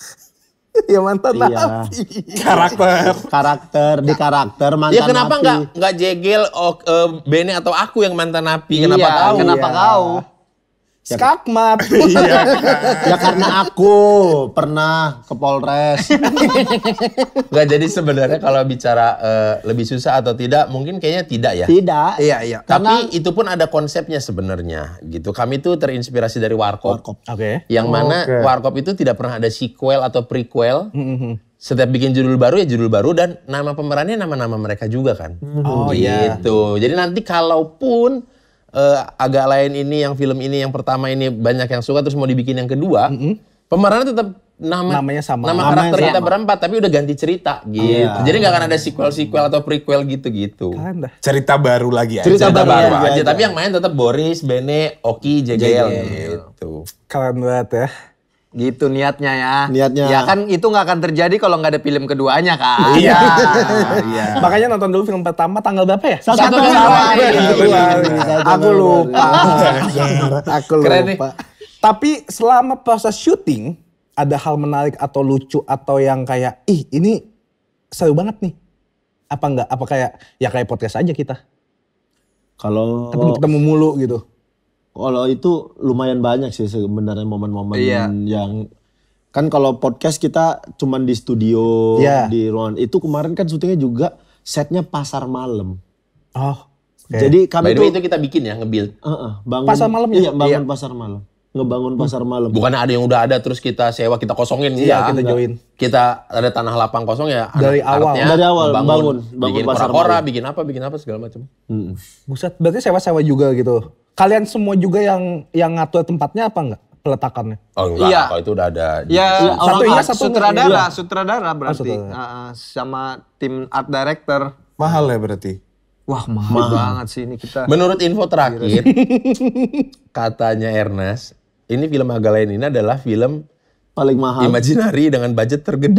ya mantan iya. napi. Karakter. karakter di karakter mantan Ya kenapa nggak nggak jegel oh, uh, Bene atau aku yang mantan napi? Kenapa iya, kau? Kenapa iya. kau? Skakmat. iya. ya karena aku pernah ke Polres. Gak jadi sebenarnya kalau bicara uh, lebih susah atau tidak mungkin kayaknya tidak ya. Tidak. Iya iya. Tapi itu pun ada konsepnya sebenarnya gitu. Kami tuh terinspirasi dari Warkop. Warkop. Oke. Okay. Yang mana okay. Warkop itu tidak pernah ada sequel atau prequel. Mm setiap bikin judul baru ya judul baru dan nama pemerannya nama-nama mereka juga kan. Oh iya. gitu. iya. Jadi nanti kalaupun uh, agak lain ini yang film ini yang pertama ini banyak yang suka terus mau dibikin yang kedua mm -hmm. pemerannya tetap nama namanya sama nama, karakter sama. kita berempat tapi udah ganti cerita gitu yeah. jadi nggak akan ada sequel sequel atau prequel gitu gitu cerita baru lagi aja. cerita, baru, baru aja, aja. tapi yang main tetap Boris Bene Oki JGL, JGL. gitu keren banget ya Gitu niatnya ya. Niatnya. Ya kan itu nggak akan terjadi kalau nggak ada film keduanya kan. Iya. iya. Makanya nonton dulu film pertama tanggal berapa ya? Satu, Satu Januari. Iya, iya, Aku lupa. Aku lupa. Keren nih. Tapi selama proses syuting ada hal menarik atau lucu atau yang kayak ih ini seru banget nih. Apa enggak? Apa kayak ya kayak podcast aja kita. Kalau ketemu mulu gitu kalau itu lumayan banyak sih sebenarnya momen-momen iya. yang kan kalau podcast kita cuman di studio yeah. di ruangan itu kemarin kan syutingnya juga setnya pasar malam. Oh. Okay. Jadi kami By tuh, itu kita bikin ya ngebuild. Uh -uh, bangun pasar malam ya. Iya, bangun iya. pasar malam. Ngebangun pasar malam. Bukan ada yang udah ada terus kita sewa, kita kosongin iya, kita join. Kita ada tanah lapang kosong ya dari awal. Dari awal bangun, bangun, bangun bikin pasar kora, bikin apa, bikin apa segala macam. Hmm. Buset, berarti sewa-sewa juga gitu kalian semua juga yang yang ngatur tempatnya apa enggak? peletakannya. Oh enggak, iya. kalau itu udah ada. Iya, satu iya, satu sutradara, iya. sutradara oh, berarti. Oh, sutradara. Uh, sama tim art director. Mahal ya berarti? Wah mahal, mahal. banget sih ini kita. Menurut info terakhir, katanya Ernest, ini film Agalain ini adalah film paling mahal. Imaginary dengan budget tergede.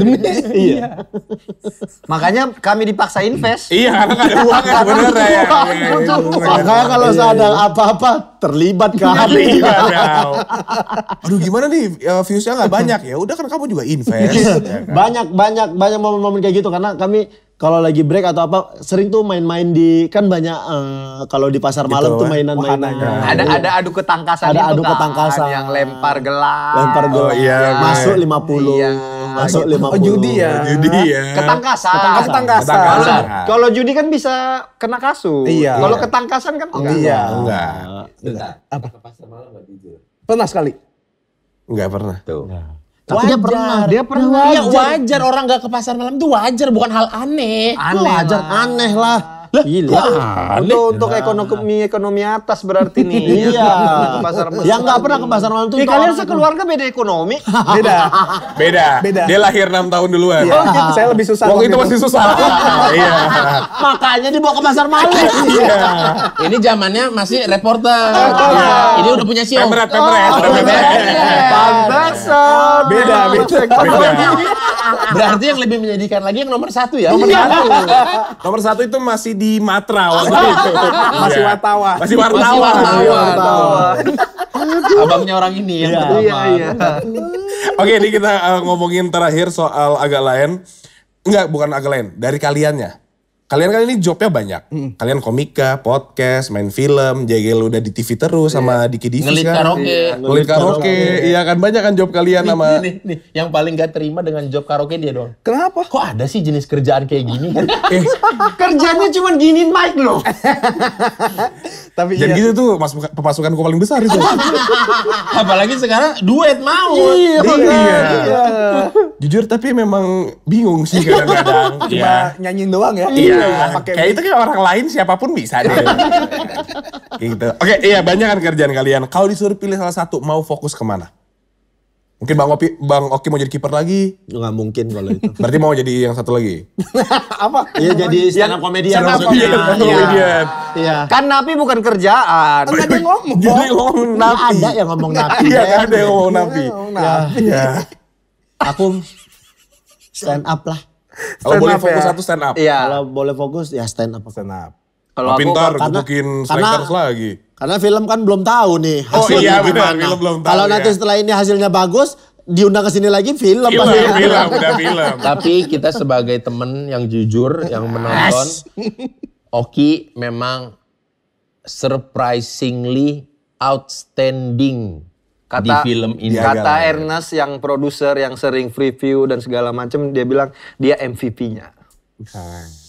Demi. Iya. iya. Makanya kami dipaksa invest. iya, karena gak ada uang ya, ya. Iya, iya, Makanya kalau sadar apa-apa terlibat ke hati. Aduh gimana nih ya, viewsnya nggak banyak ya. Udah kan kamu juga invest. Ya kan? Banyak banyak banyak momen-momen kayak gitu karena kami kalau lagi break atau apa sering tuh main-main di kan banyak uh, kalau di pasar gitu, malam tuh eh. mainan-mainan. Mainan. Ya. Ada iya. ada adu ketangkasan ada adu kan, ketangkasan yang lempar gelas. Lempar oh, gelas. Oh, iya, masuk iya. lima Iya. Masuk gitu. puluh Oh, judi ya. Judi ya. Ketangkasan. Ketangkasan. ketangkasan. ketangkasan. Kalau judi kan bisa kena kasus. Iya. Kalau ketangkasan kan enggak. Iya. Enggak. Bentar. Apa? Ke pasar malam enggak jujur. Pernah sekali? Enggak pernah. Tuh. Enggak. Tapi wajar. dia pernah. Dia pernah. wajar. Ya wajar orang gak ke pasar malam itu wajar, bukan hal aneh. Aneh, wajar, lah. aneh lah. Gila. untuk untuk ekonomi ekonomi atas berarti nih. iya. pasar malam. Yang nggak pernah ke pasar malam tuh. Ya, kalian sekeluarga beda ekonomi. beda. Beda. Beda. Dia lahir 6 tahun duluan. Iya. Oh, gitu. Saya lebih susah. Waktu itu masih susah. iya. Makanya dibawa ke pasar malam. iya. Ini zamannya masih reporter. Iya. Ini udah punya siapa? Pemret, pemret. Oh, pemret. Iya. Pantesan. Beda, beda. Berarti yang lebih menyedihkan lagi yang nomor satu ya. Iya. Nomor satu. nomor satu itu masih di di Matra waktu itu. Masih wartawan. Masih wartawan. Abangnya orang ini ya, Iya, Oke, ini kita eh, ngomongin terakhir soal agak lain. Enggak, bukan agak lain. Dari kaliannya kalian kan ini jobnya banyak. Hmm. Kalian komika, podcast, main film, jegel udah di TV terus yeah. sama iya. di Ngelit kan. karaoke. Iya, ngelit karaoke. Iya kan banyak kan job kalian nih, sama. Nih, nih, nih, yang paling gak terima dengan job karaoke dia dong. Kenapa? Kok ada sih jenis kerjaan kayak gini? eh. Kerjanya cuma giniin mic loh. Tapi Dan iya. gitu tuh mas, pemasukan gue paling besar itu. Apalagi sekarang duet mau. Iya, iya, iya. iya. Jujur tapi memang bingung sih kadang-kadang. Cuma iya. nyanyiin doang ya. Iya. Iya. Iya. pakai kayak itu kayak orang lain siapapun bisa deh. Iya. gitu. Oke, iya banyak kan kerjaan kalian. Kalau disuruh pilih salah satu, mau fokus kemana? Mungkin Bang Opi, Bang Oki mau jadi kiper lagi? Enggak mungkin kalau itu. Berarti mau jadi yang satu lagi? Apa? Iya jadi stand up komedian. Stand up Iya. Kan Napi bukan kerjaan. Kan ada ngomong. Jadi ngomong Napi. ada yang ngomong Napi. Iya, ada yang ngomong Napi. Iya. Aku stand up lah. Kalau boleh fokus ya. satu stand up. Iya. Kalau boleh fokus ya stand up. Stand up. Kalau aku pintar mungkin stand up lagi. Karena film kan belum tahu nih oh, hasilnya oh, iya, gimana. Benar, film belum tahu. Kalau ya. nanti setelah ini hasilnya bagus, diundang ke sini lagi film. Iya, pasti. film, udah film. Tapi kita sebagai temen yang jujur, yang menonton, Oki memang surprisingly outstanding kata, di film ini. Kata Ernest yang produser yang sering review dan segala macam dia bilang dia MVP-nya.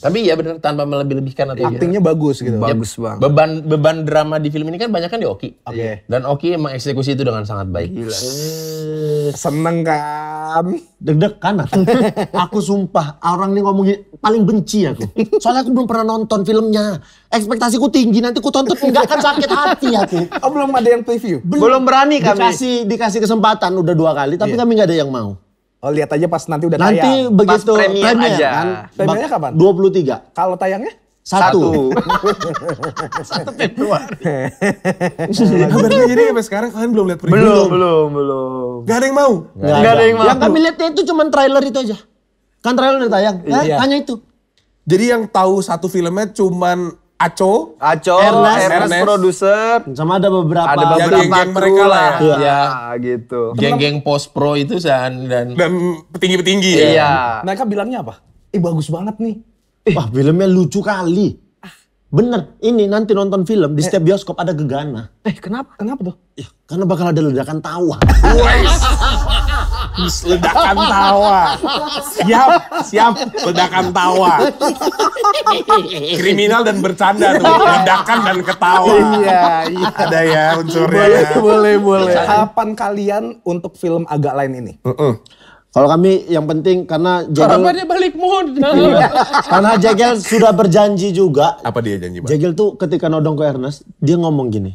Tapi ya benar tanpa melebih-lebihkan atau aktingnya ya. bagus gitu. Bagus banget. Beban beban drama di film ini kan banyak kan di Oki. Oke. Okay. Iya. Dan Oki emang eksekusi itu dengan sangat baik. Gila. Eh, seneng kan? Deg-degan aku. aku sumpah orang ini ngomongin paling benci aku. Soalnya aku belum pernah nonton filmnya. Ekspektasiku tinggi nanti ku tonton nggak akan sakit hati aku. Oh belum ada yang preview? Belum, belum berani kami. Dikasih dikasih kesempatan udah dua kali tapi yeah. kami nggak ada yang mau. Oh, lihat aja pas nanti udah nanti tayang. Nanti begitu pas premier, premier aja. kan. Premiernya kapan? 23. Kalau tayangnya? Satu. Satu Februari. jadi sampai sekarang kalian belum lihat preview? Belum, belum, belum. Gak ada yang mau? Gak, Gak ada yang mau. Yang kami lihatnya itu cuma trailer itu aja. Kan trailer udah tayang. Iya. Hanya itu. Jadi yang tahu satu filmnya cuman Aco, Aco, Ernest, Ernest, Ernest produser, sama ada beberapa, ada beberapa ya, geng -geng mereka lah, ya, ya gitu, geng-geng post pro itu dan dan, dan petinggi-petinggi ya. Iya. Mereka bilangnya apa? Ih bagus banget nih. Eh. Wah filmnya lucu kali. Bener, ini nanti nonton film di setiap bioskop ada gegana. Eh kenapa? Kenapa tuh? Ya, karena bakal ada ledakan tawa. ledakan tawa siap siap ledakan tawa kriminal dan bercanda tuh ledakan dan ketawa iya, iya. ada ya unsurnya boleh ya. boleh boleh Kapan kalian untuk film agak lain ini uh -uh. Kalau kami yang penting karena Jegel dia balik modal. Iya. karena Jegel sudah berjanji juga. Apa dia janji? Bang? Jegel tuh ketika nodong ke Ernest, dia ngomong gini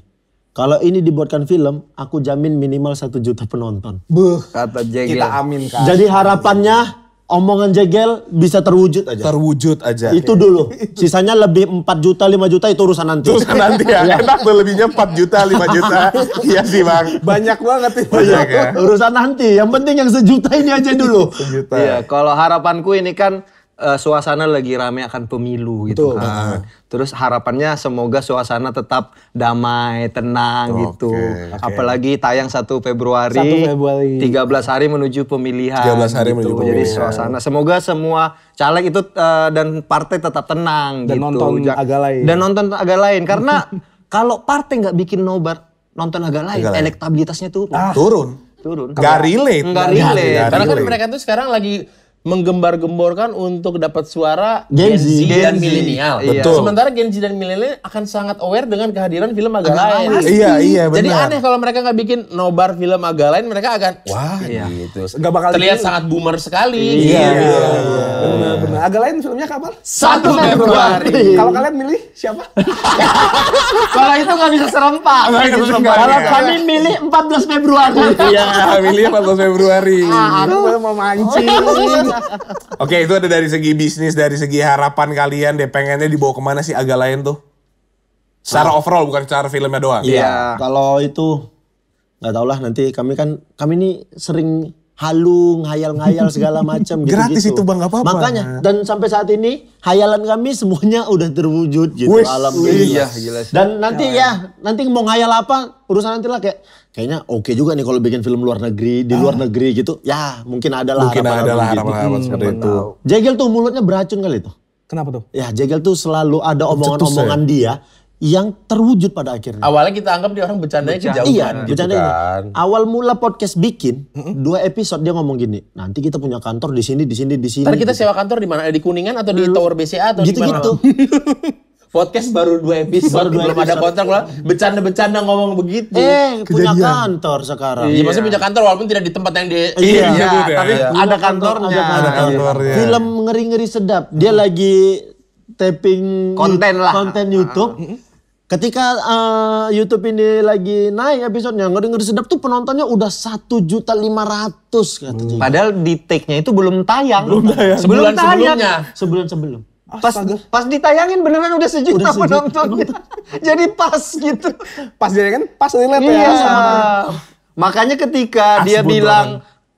kalau ini dibuatkan film, aku jamin minimal satu juta penonton. Buh, kata Jegel. Kita amin kak. Jadi harapannya omongan Jegel bisa terwujud aja. Terwujud aja. Itu dulu. Sisanya lebih 4 juta, 5 juta itu urusan nanti. Urusan nanti ya. ya. Enak tuh lebihnya 4 juta, 5 juta. Iya sih bang. Banyak banget itu. Banyak ya. Urusan nanti. Yang penting yang sejuta ini aja dulu. sejuta. Iya, kalau harapanku ini kan uh, suasana lagi rame akan pemilu gitu Betul. kan. Ah. Terus harapannya semoga suasana tetap damai, tenang oh, gitu. Okay. Apalagi tayang 1 Februari, 1 Februari 13 hari menuju pemilihan. 13 hari gitu. menuju pemilihan. Jadi suasana semoga semua caleg itu uh, dan partai tetap tenang dan gitu. nonton ja agak lain. Dan nonton agak lain karena kalau partai nggak bikin nobar nonton agak lain, agak elektabilitasnya turun. Ah. Turun turun. Gak relate. Gak relate. Karena kan mereka tuh sekarang lagi menggembar-gemborkan untuk dapat suara Gen Z, Gen Z dan milenial. Iya. Sementara Gen Z dan milenial akan sangat aware dengan kehadiran film agak lain. Iya, iya benar. Jadi aneh kalau mereka nggak bikin nobar film agak lain, mereka akan wah iya. gitu. Gak bakal terlihat gini. sangat boomer sekali. Iya iya, iya, iya, iya. Benar, benar. Agak lain filmnya kapan? Satu Februari. Kalau kalian milih siapa? kalau itu nggak bisa serempak. Iya. Kalau kami milih 14 Februari. Iya, milih 14 Februari. aku ah, mau mancing. Oh, Oke, itu ada dari segi bisnis, dari segi harapan kalian deh pengennya dibawa kemana sih agak lain tuh? Secara ah. overall bukan secara filmnya doang. Iya. Kalau itu nggak tau lah nanti kami kan kami ini sering halung, hayal ngayal segala macam gitu. Gratis itu Bang, apa-apa. Makanya dan sampai saat ini hayalan kami semuanya udah terwujud gitu Wish. alhamdulillah. Iya, Dan nanti ya, ya nanti mau ngayal apa urusan nanti lah kayak kayaknya oke juga nih kalau bikin film luar negeri, di ah. luar negeri gitu. Ya, mungkin ada lah mungkin ada lah gitu. harapan-harapan gitu. seperti hmm, itu. Jegel tuh mulutnya beracun kali itu. Kenapa tuh? Ya, Jegel tuh selalu ada ya? omongan-omongan dia yang terwujud pada akhirnya. Awalnya kita anggap dia orang Bercanda, kejauhan. Iya, gitu Kan. Awal mula podcast bikin dua episode dia ngomong gini, nanti kita punya kantor di sini, di sini, di sini. Ntar kita gitu. sewa kantor di mana? Eh, di Kuningan atau di Tower BCA atau gitu, di mana? Gitu podcast baru dua episode, baru dua belum episode. ada kontrak lah. Bercanda-bercanda ngomong begitu. Eh, Kejadian. punya kantor sekarang. Iya, ya, maksudnya iya. punya kantor walaupun tidak di tempat yang di Iya, iya iya, tapi iya. ada kantornya. Ada kantornya. Ada iya. Film ngeri-ngeri sedap. Dia lagi taping konten lah. Konten YouTube. Ketika uh, YouTube ini lagi naik episodenya, nggak denger sedap tuh penontonnya udah satu juta lima ratus katanya. Padahal di take-nya itu belum tayang. Belum tayang. Sebelum Bulan tayang. Sebelumnya. Sebelum sebelum. Pas, di pas ditayangin beneran udah sejuta udah penontonnya. Jadi pas gitu. Pas dia kan pas dilihat ya, iya. ya. Sama. Makanya ketika As ah, dia bilang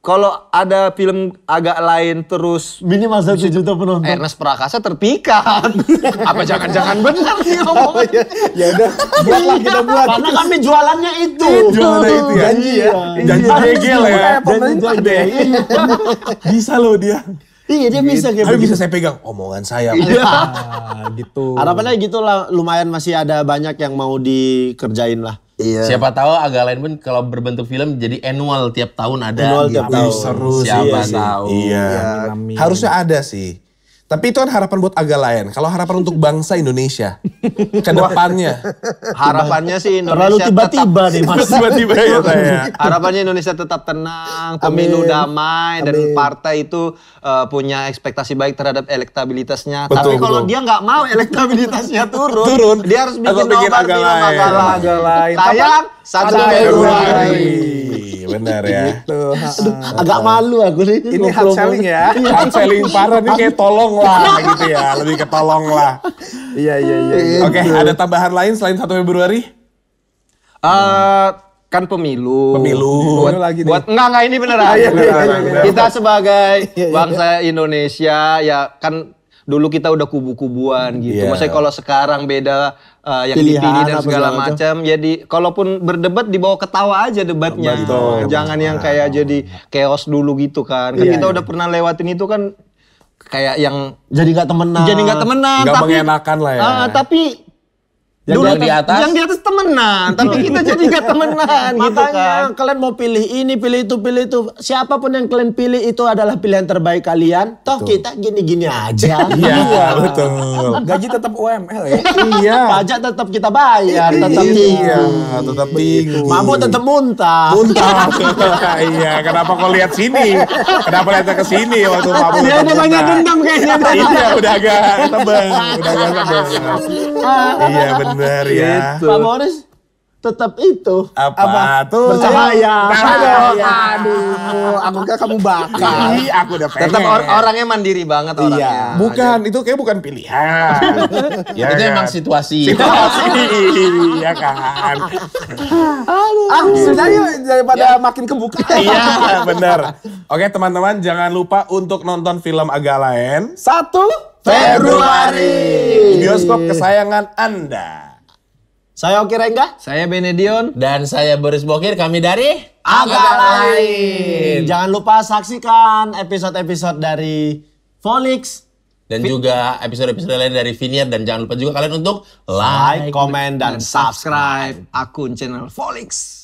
kalau ada film agak lain terus minimal satu juta penonton. Ernest Prakasa terpikat. Apa jangan-jangan benar sih oh, ya, ya udah, buatlah kita buat. Karena kami jualannya itu. itu. Jualannya itu ya. Janji ya. Janji jegel ya. Janji jegel. Ya. Iya. Bisa loh dia. Iya dia bisa kayak gitu. Tapi bisa saya pegang omongan saya. Iya. Nah, gitu. Harapannya gitu lah lumayan masih ada banyak yang mau dikerjain lah. Iya. Siapa tahu agak lain pun kalau berbentuk film jadi annual tiap tahun ada. Annual gitu. tiap tahun. Seru Siapa iya sih, tahu. Iya. Ya, Harusnya ada sih. Tapi itu kan harapan buat agak lain. Kalau harapan untuk bangsa Indonesia ke depannya. Harapannya sih Indonesia Terlalu tiba-tiba nih Mas. Tiba-tiba ya saya. Harapannya Indonesia tetap tenang, pemilu Amin. damai Amin. dan partai itu uh, punya ekspektasi baik terhadap elektabilitasnya. Betul, Tapi kalau dia nggak mau elektabilitasnya turun, turun, dia harus bikin nomor agak lain. Agak lain. Sayang, satu agak benar ya. Gitu. Aduh, agak malu aku sih. Ini hard selling ya. Iya. hard selling parah nih kayak tolong lah gitu ya. Lebih ke tolong lah. Iya, iya, iya. iya. Oke, gitu. ada tambahan lain selain 1 Februari? uh, kan pemilu. Pemilu. Buat, lagi buat enggak enggak ini beneran. Iya, Kita sebagai bangsa Indonesia ya kan dulu kita udah kubu-kubuan gitu. Yeah. Maksudnya kalau sekarang beda uh, yang Pilihan, dipilih dan segala macam. Jadi kalaupun berdebat dibawa ketawa aja debatnya. Betul, oh, Jangan yang kayak jadi chaos dulu gitu kan. Kan yeah, kita iya. udah pernah lewatin itu kan kayak yang jadi nggak temenan jadi nggak temenan tapi, mengenakan lah ya uh, tapi yang, Dulu, yang di kan atas yang di atas temenan tapi kita jadi nggak temenan gitu kan kalian mau pilih ini pilih itu pilih itu siapapun yang kalian pilih itu adalah pilihan terbaik kalian toh betul. kita gini-gini aja iya ya, betul gaji tetap UML ya iya pajak tetap kita bayar tetap iya tetap bingung mabuk tetap muntah muntah iya kenapa kau lihat sini kenapa lihat ke sini waktu mabuk Iya udah banyak dendam kayaknya iya udah agak tebang udah agak tebang ah. iya benar bener ya. Gitu. Pak Boris tetap itu apa, apa tuh bercahaya aduh aku kira kamu bakal aku udah pengen tetap or orangnya mandiri banget iya. orangnya iya. bukan itu kayak bukan pilihan ya, itu kan? emang situasi situasi ya kan Aduh. ah sudah yuk daripada ya. makin kebuka iya benar oke teman-teman jangan lupa untuk nonton film agak lain satu Februari bioskop kesayangan anda saya Oki Rengga. Saya Benedion. Dan saya Boris Bokir. Kami dari Agak, Lain. Jangan lupa saksikan episode-episode dari Folix Dan Vin juga episode-episode lain dari Vinyard. Dan jangan lupa juga kalian untuk like, like comment, dan subscribe akun channel Folix.